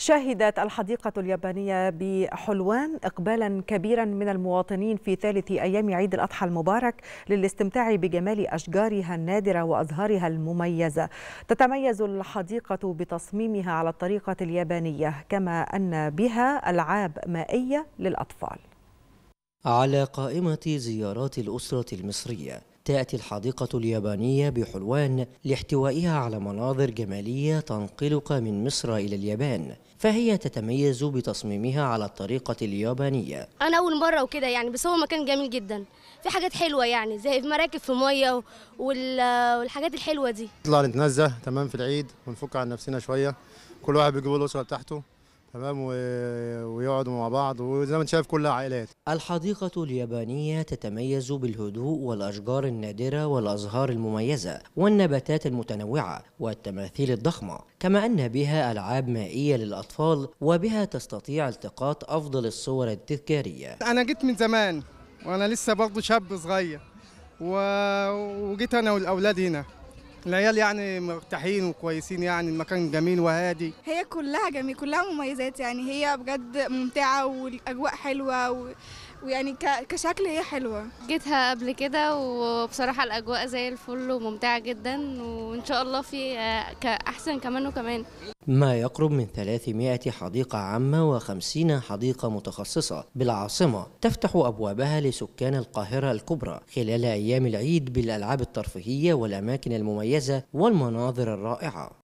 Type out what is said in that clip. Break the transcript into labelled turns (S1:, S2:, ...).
S1: شهدت الحديقة اليابانية بحلوان إقبالا كبيرا من المواطنين في ثالث أيام عيد الأضحى المبارك للاستمتاع بجمال أشجارها النادرة وأزهارها المميزة تتميز الحديقة بتصميمها على الطريقة اليابانية كما أن بها ألعاب مائية للأطفال
S2: على قائمة زيارات الأسرة المصرية تأتي الحديقة اليابانية بحلوان لاحتوائها على مناظر جمالية تنقلك من مصر إلى اليابان فهي تتميز بتصميمها على الطريقة اليابانية
S3: أنا أول مرة وكده يعني بس هو مكان جميل جدا في حاجات حلوة يعني زي مراكب في مية والحاجات الحلوة دي نطلع نتنزه تمام في العيد ونفك عن نفسنا شوية كل واحد بيجيب الأسرة بتاعته
S2: تمام ويقعدوا مع بعض وزي ما انت شايف كلها عائلات الحديقة اليابانية تتميز بالهدوء والأشجار النادرة والأزهار المميزة والنباتات المتنوعة والتماثيل الضخمة كما أن بها ألعاب مائية للأطفال وبها تستطيع التقاط أفضل الصور التذكارية
S3: أنا جيت من زمان وأنا لسه برضه شاب صغير و... وجيت أنا والأولاد هنا العيال يعني مرتاحين وكويسين يعني المكان جميل وهادي
S1: هي كلها جميل كلها مميزات يعني هي بجد ممتعه والاجواء حلوه و... ويعني كشكل هي حلوه جيتها قبل كده وبصراحه الاجواء زي الفل وممتعه جدا وان شاء الله في آه، احسن كمان وكمان
S2: ما يقرب من 300 حديقة عامة و50 حديقة متخصصة بالعاصمة تفتح أبوابها لسكان القاهرة الكبرى خلال أيام العيد بالألعاب الترفيهية والأماكن المميزة والمناظر الرائعة